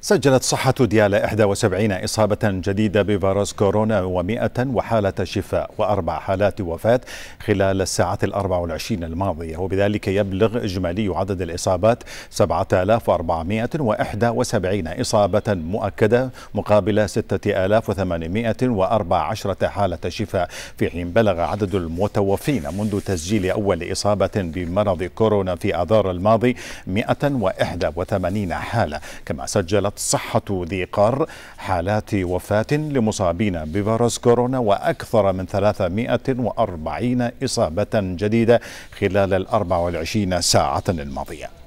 سجلت صحة ديالى 71 إصابة جديدة بفيروس كورونا و100 وحالة شفاء وأربع حالات وفاة خلال الساعات ال 24 الماضية وبذلك يبلغ إجمالي عدد الإصابات 7471 إصابة مؤكدة مقابل 6814 حالة شفاء في حين بلغ عدد المتوفين منذ تسجيل أول إصابة بمرض كورونا في آذار الماضي 181 حالة كما سجل سجلت صحة ذي قار حالات وفاة لمصابين بفيروس كورونا وأكثر من 340 إصابة جديدة خلال ال 24 ساعة الماضية